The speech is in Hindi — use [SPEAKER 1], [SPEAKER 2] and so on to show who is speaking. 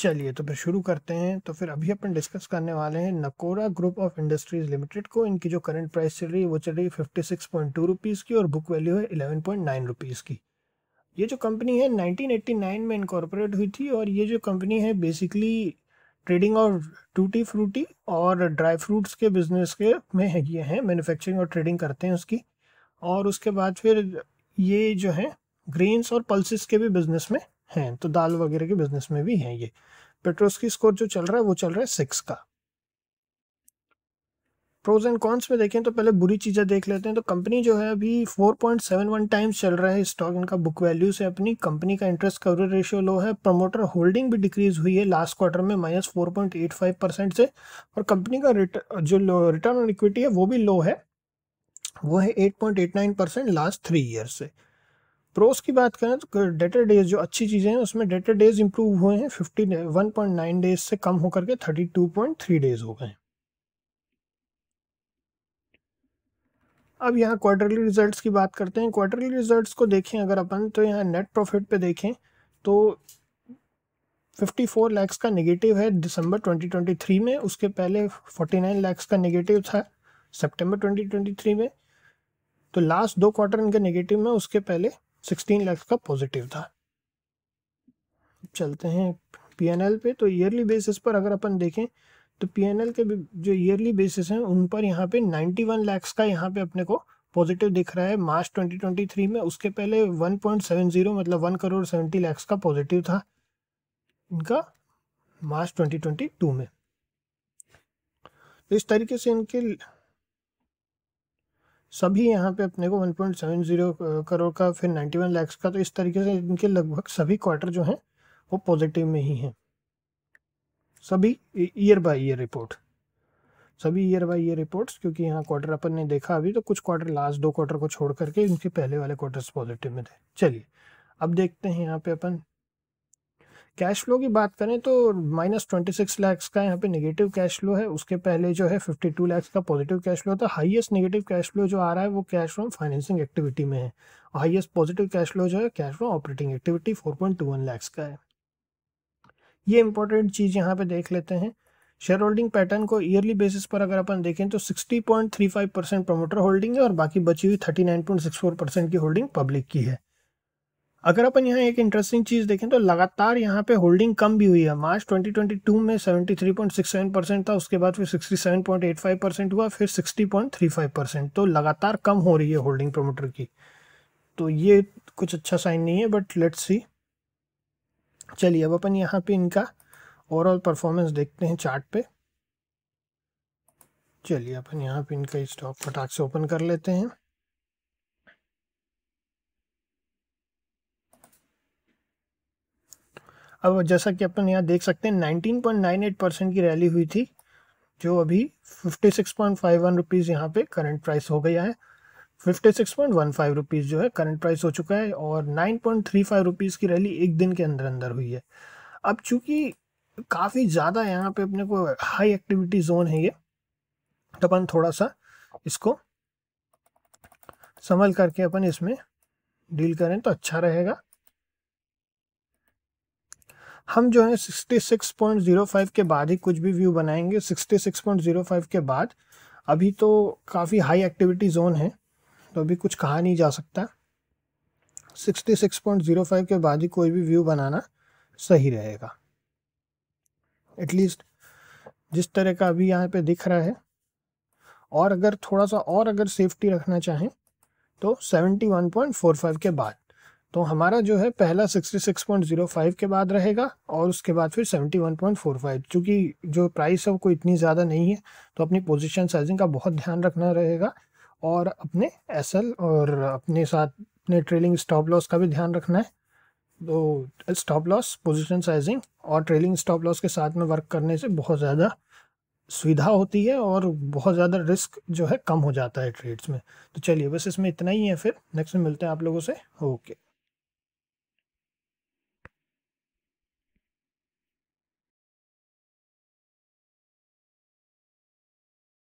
[SPEAKER 1] चलिए तो फिर शुरू करते हैं तो फिर अभी अपन डिस्कस करने वाले हैं Nakoda group of industries limited को इनकी जो करंट प्राइस चल रही है वो चल रही है fifty six point two rupees की और बुक वैल्यू है इलेवन पॉइंट नाइन रुपीज़ की ये जो कंपनी है नाइनटीन एट्टी नाइन में इनकॉर्पोरेट हुई थी और ये जो कंपनी है बेसिकली ट्रेडिंग और टूटी फ्रूटी और ड्राई फ्रूट्स के बिजनेस के में है ये हैं मैन्युफैक्चरिंग और ट्रेडिंग करते हैं उसकी और उसके बाद फिर ये जो है ग्रेन्स और पल्सिस के भी बिजनेस में हैं तो दाल वगैरह के बिजनेस में भी हैं ये पेट्रोस की स्कोर जो चल रहा है वो चल रहा है सिक्स का प्रोज एंड कॉन्स में देखें तो पहले बुरी चीज़ें देख लेते हैं तो कंपनी जो है अभी 4.71 टाइम्स चल रहा है स्टॉक इनका बुक वैल्यू से अपनी कंपनी का इंटरेस्ट कवरेज रेशियो लो है प्रमोटर होल्डिंग भी डिक्रीज हुई है लास्ट क्वार्टर में माइनस 4.85 परसेंट से और कंपनी का जो रिटर्न ऑन इक्विटी है वो भी लो है वो है eight percent last three year से प्रोस की बात करें तो डेटर डेज जो अच्छी चीज़ें हैं उसमें डेटर डेज इंप्रूव हुए हैं fifty one point nine days से कम होकर के thirty two point three days हो गए अब यहाँ क्वार्टरली रिजल्ट्स की बात करते हैं क्वार्टरली रिजल्ट्स को देखें अगर अपन तो यहाँ नेट प्रॉफिट पे देखें तो 54 लाख का नेगेटिव है दिसंबर 2023 में उसके पहले 49 लाख का नेगेटिव था सितंबर 2023 में तो लास्ट दो क्वार्टर इनके नेगेटिव में उसके पहले सिक्सटीन लाख का पॉजिटिव था चलते हैं पीएनएल पे तो ईयरली बेसिस पर अगर अपन देखें तो पीएनएल के जो ईयरली बेसिस हैं उन पर यहाँ पे 91 लाख का यहाँ पे अपने को पॉजिटिव दिख रहा है मार्च 2023 में उसके पहले 1.70 मतलब 1 करोड़ 70 लाख का पॉजिटिव था इनका मार्च 2022 में तो इस तरीके से इनके सभी यहाँ पे अपने को 1.70 करोड़ का फिर 91 लाख का तो इस तरीके से इनके लगभग सभी क्वार्टर जो हैं वो पॉजिटिव में ही हैं सभी ईयर बाय ईयर रिपोर्ट सभी ईयर बाय ईयर रिपोर्ट्स क्योंकि यहाँ क्वार्टर अपन ने देखा अभी तो कुछ क्वार्टर लास्ट दो क्वार्टर को छोड़ करके इनके पहले वाले क्वार्टर्स पॉजिटिव में थे चलिए अब देखते हैं यहाँ पे अपन कैश फ्लो की बात करें तो माइनस ट्वेंटी सिक्स लैक्स का यहाँ पे नेगेटिव कैश फ्लो है उसके पहले जो है फिफ्टी टू लैक्स का पॉजिटिव कैश फ्लो था हाईएस्ट नेगेटिव कैश फ्लो जो आ रहा है वो कैश फ्रॉम फाइनेंसिंग एक्टिविटी में है और हाईएस्ट पॉजिटिव कैश फ्लो जो है cash from operating activity four point two one lakhs का है ये इंपॉर्टेंट चीज़ यहाँ पे देख लेते हैं शेयर होल्डिंग पैटर्न को ईयरली बेसिस पर अगर अपन देखें तो फाइव परसेंट प्रमोटर होल्डिंग है और बाकी बची हुई फोर परसेंट की होल्डिंग पब्लिक की है अगर अपन यहाँ एक इंटरेस्टिंग चीज़ देखें तो लगातार यहाँ पे होल्डिंग कम भी हुई है मार्च 2022 में 73.67 परसेंट था उसके बाद फिर 67.85 परसेंट हुआ फिर 60.35 परसेंट तो लगातार कम हो रही है होल्डिंग प्रोमोटर की तो ये कुछ अच्छा साइन नहीं है बट लेट्स सी चलिए अब अपन यहाँ पे इनका ओवरऑल परफॉर्मेंस देखते हैं चार्ट पे चलिए अपन यहाँ पे इनका स्टॉक फटाक से ओपन कर लेते हैं अब जैसा कि अपन यहाँ देख सकते हैं 19.98 परसेंट की रैली हुई थी जो अभी 56.51 रुपीज यहाँ पे करंट प्राइस हो गया है 56.15 रुपीज़ जो है करंट प्राइस हो चुका है और 9.35 रुपीज की रैली एक दिन के अंदर अंदर हुई है अब चूंकि काफ़ी ज़्यादा यहाँ पे अपने को हाई एक्टिविटी जोन है ये तो अपन थोड़ा सा इसको संभल करके अपन इसमें डील करें तो अच्छा रहेगा हम जो है 66.05 के बाद ही कुछ भी व्यू बनाएंगे 66.05 के बाद अभी तो काफ़ी हाई एक्टिविटी जोन है तो अभी कुछ कहा नहीं जा सकता 66.05 के बाद ही कोई भी व्यू बनाना सही रहेगा एटलीस्ट जिस तरह का अभी यहाँ पे दिख रहा है और अगर थोड़ा सा और अगर सेफ्टी रखना चाहें तो 71.45 के बाद तो हमारा जो है पहला 66.05 के बाद रहेगा और उसके बाद फिर 71.45 चूँकि जो प्राइस है वो कोई इतनी ज़्यादा नहीं है तो अपनी पोजीशन साइजिंग का बहुत ध्यान रखना रहेगा और अपने एस और अपने साथ अपने ट्रेलिंग स्टॉप लॉस का भी ध्यान रखना है तो स्टॉप लॉस पोजीशन साइजिंग और ट्रेलिंग स्टॉप लॉस के साथ में वर्क करने से बहुत ज़्यादा सुविधा होती है और बहुत ज़्यादा रिस्क जो है कम हो जाता है ट्रेड्स में तो चलिए बस इसमें इतना ही है फिर नेक्स्ट में मिलते हैं आप लोगों से ओके